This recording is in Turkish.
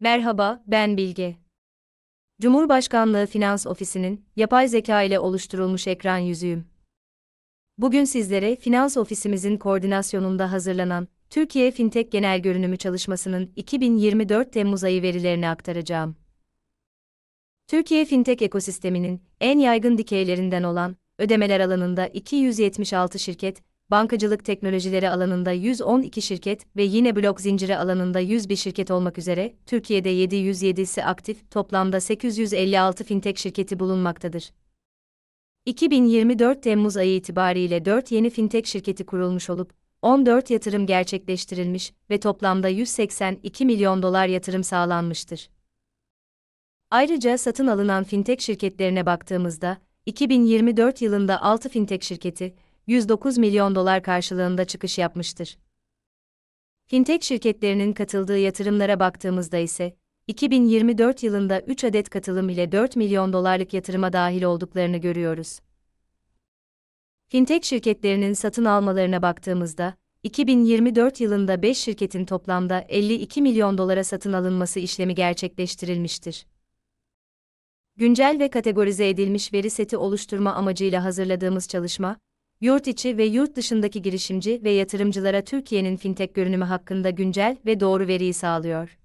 Merhaba, ben Bilge. Cumhurbaşkanlığı Finans Ofisi'nin yapay zeka ile oluşturulmuş ekran yüzüyüm. Bugün sizlere Finans Ofisimizin koordinasyonunda hazırlanan Türkiye Fintech Genel Görünümü çalışmasının 2024 Temmuz ayı verilerini aktaracağım. Türkiye fintech ekosisteminin en yaygın dikeylerinden olan ödemeler alanında 276 şirket bankacılık teknolojileri alanında 112 şirket ve yine blok zinciri alanında 101 şirket olmak üzere Türkiye'de 707'si aktif, toplamda 856 fintech şirketi bulunmaktadır. 2024 Temmuz ayı itibariyle 4 yeni fintech şirketi kurulmuş olup 14 yatırım gerçekleştirilmiş ve toplamda 182 milyon dolar yatırım sağlanmıştır. Ayrıca satın alınan fintech şirketlerine baktığımızda 2024 yılında 6 fintech şirketi 109 milyon dolar karşılığında çıkış yapmıştır. Fintech şirketlerinin katıldığı yatırımlara baktığımızda ise 2024 yılında 3 adet katılım ile 4 milyon dolarlık yatırıma dahil olduklarını görüyoruz. Fintech şirketlerinin satın almalarına baktığımızda 2024 yılında 5 şirketin toplamda 52 milyon dolara satın alınması işlemi gerçekleştirilmiştir. Güncel ve kategorize edilmiş veri seti oluşturma amacıyla hazırladığımız çalışma, yurt içi ve yurt dışındaki girişimci ve yatırımcılara Türkiye'nin fintech görünümü hakkında güncel ve doğru veriyi sağlıyor.